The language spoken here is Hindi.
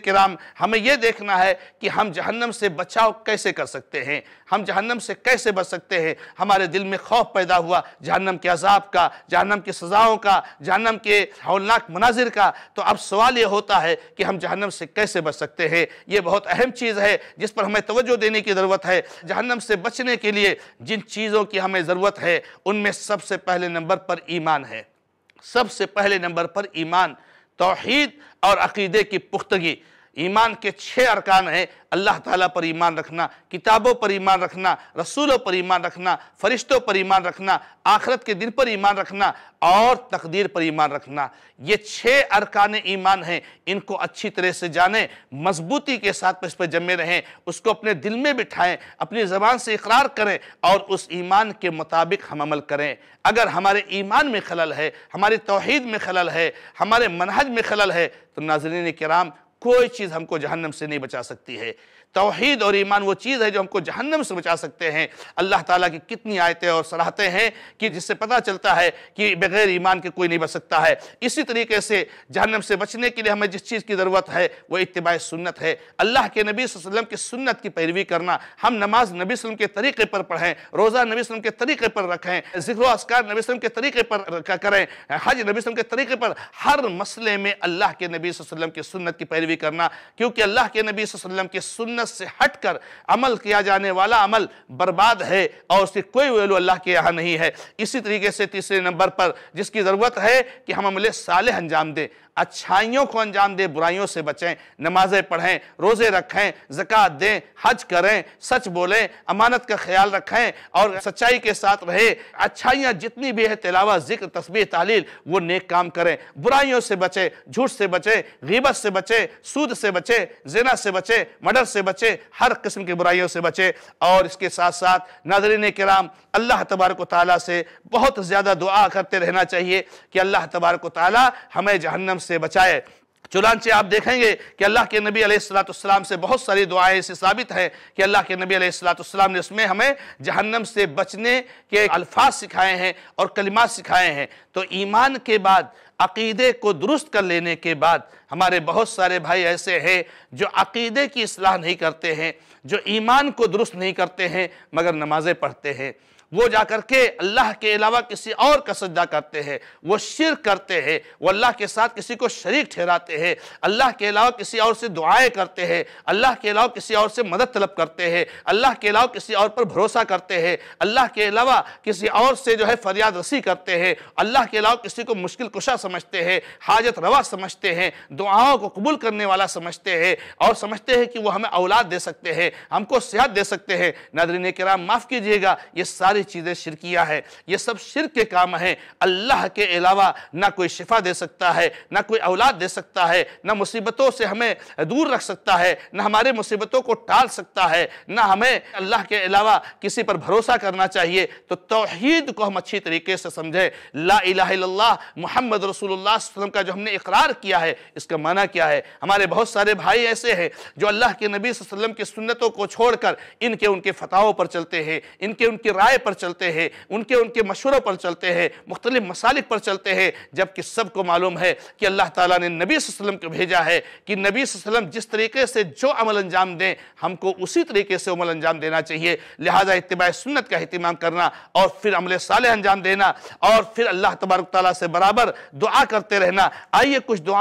कराम हमें यह देखना है कि हम जहन्नम से बचाव कैसे कर सकते हैं हम जहन्नम से कैसे बच सकते हैं हमारे दिल में खौफ पैदा हुआ जहन्नम के अजाब का जहन्नम की सज़ाओं का जहन्नम के हौलनाक मनाजिर का तो अब सवाल यह होता है कि हम जहन्नम से कैसे बच सकते हैं यह बहुत अहम चीज़ है जिस पर हमें तोज्जो देने की ज़रूरत है जहन्नम से बचने के लिए जिन चीज़ों की हमें ज़रूरत है उनमें सबसे पहले नंबर पर ईमान है सबसे पहले नंबर पर ईमान तोहद और अकीदे की पुख्तगी ईमान के छः अरकान हैं अल्लाह ताला पर ईमान रखना किताबों पर ईमान रखना रसूलों पर ईमान रखना फरिश्तों पर ईमान रखना आखरत के दिन पर ईमान रखना और तकदीर पर ईमान रखना ये छः अरकान ईमान हैं इनको अच्छी तरह से जानें मजबूती के साथ इस पर जमे रहें उसको अपने दिल में बिठाएं अपनी ज़बान से इकरार करें और उस ईमान के मुताबिक हम अमल करें अगर हमारे ईमान में खलल है हमारी तोहद में खलल है हमारे मनहज में खलल है तो नाजरीन कराम कोई चीज़ हमको जहन्नम से नहीं बचा सकती है तोहहीद और ईमान वो चीज़ है जो हमको जहन्नम से बचा सकते हैं अल्लाह ताला की कितनी आयतें और सराहते हैं कि जिससे पता चलता है कि बगैर ईमान के कोई नहीं बच सकता है इसी तरीके से जहन्नम से बचने के लिए हमें जिस चीज़ की ज़रूरत है वो इतबा सुन्नत है अल्लाह के नबी वसम की सुन्नत की पैरवी करना हम नमाज नबी वसम के तरीके पर पढ़ें रोज़ा नबी वसम के तरीके पर रखें जिक्र असकार नबी वसम के तरीके पर करें हज नबी वसम के तरीके पर हर मसले में अल्लाह के नबी वसम की सुन्नत की पैरवी पैरवी करना क्योंकि अल्लाह के नबी वसल्लम की सुन्नत से हट कर अमल किया जाने वाला अमल बर्बाद है और उसकी कोई वैल्यू अल्लाह के यहाँ नहीं है इसी तरीके से तीसरे नंबर पर जिसकी ज़रूरत है कि हम अमल साले अंजाम दें अच्छाइयों को अंजाम दें बुराइयों से बचें नमाज़ें पढ़ें रोज़े रखें ज़क़़त दें हज करें सच बोलें अमानत का ख्याल रखें और सच्चाई के साथ रहे अच्छाइयाँ जितनी भी है तलावा जिक्र तस्वीर तालील वो नेक काम करें बुराइयों से बचें झूठ से बचें गीबत से बचें सूद से बचें जना से बचें मर्डर से बचें हर किस्म की बुराइयों से बचें और इसके साथ साथ नाजरीन कराम अल्लाह तबारक ताली से बहुत ज़्यादा दुआ करते रहना चाहिए कि अल्लाह तबारक ताली हमें जहन्नम से बचाए चुनाचे आप देखेंगे कि अल्लाह के नबी अलैहिस्सलाम से बहुत सारी दुआएं से साबित हैं कि अल्लाह के नबी अलैहिस्सलाम ने उसमें हमें जहन्नम से बचने के अल्फाज सिखाए हैं और कलिमा सिखाए हैं तो ईमान के बाद अकीदे को दुरुस्त कर लेने के बाद हमारे बहुत सारे भाई ऐसे हैं जो अकीदे की असलाह नहीं करते हैं जो ईमान को दुरुस्त नहीं करते हैं मगर नमाज़ें पढ़ते हैं वो जा कर के अल्लाह के अलावा किसी और का सजदा करते हैं वो शिर करते हैं वो अल्लाह के साथ किसी को शरीक ठहराते हैं अल्लाह के अलावा किसी और से दुआएं करते हैं अल्लाह के अलावा किसी और से मदद तलब करते हैं अल्लाह के अलावा किसी और पर भरोसा करते हैं अल्लाह के अलावा किसी और से जो है फरियाद रसी करते हैं अल्लाह के अलावा किसी को मुश्किल कुशा समझते हैं हाजत रवा समझते हैं दुआओं को कबूल करने वाला समझते हैं और समझते हैं कि वह हमें औलाद दे सकते हैं हमको सेहत दे सकते हैं नादरीन कराम माफ़ कीजिएगा ये सारी सारी चीज़ें शिरकिया है ये सब शिर के काम हैं अल्लाह के अलावा ना कोई शिफा दे सकता है ना कोई औलाद दे सकता है ना मुसीबतों से हमें दूर रख सकता है ना हमारे मुसीबतों को टाल सकता है ना हमें अल्लाह के अलावा किसी पर भरोसा करना चाहिए तो तोहहीद को हम अच्छी तरीके से समझें ला मोहम्मद रसूलुल्लाह वसल्लम का जो हमने इकरार किया है इसका माना क्या है हमारे बहुत सारे भाई ऐसे हैं जो अल्लाह के नबी वसल्लम की सुन्नतों को छोड़कर इनके उनके फताहों पर चलते हैं इनके उनकी राय पर पर चलते हैं उनके उनके मशवरों पर चलते हैं मुख्तलि मसालिक पर चलते हैं जबकि सबको मालूम है कि अल्लाह ताला ने नबी वसल्लम को भेजा है कि नबी वसल्लम जिस तरीके से जो अमल अंजाम दें हमको उसी तरीके से अमल अंजाम देना चाहिए लिहाजा इतबा सुन्नत का अहतमाम करना और फिर अमल साल अंजाम देना और फिर अल्लाह तबारक ताली से बराबर दुआ करते रहना आइए कुछ दुआ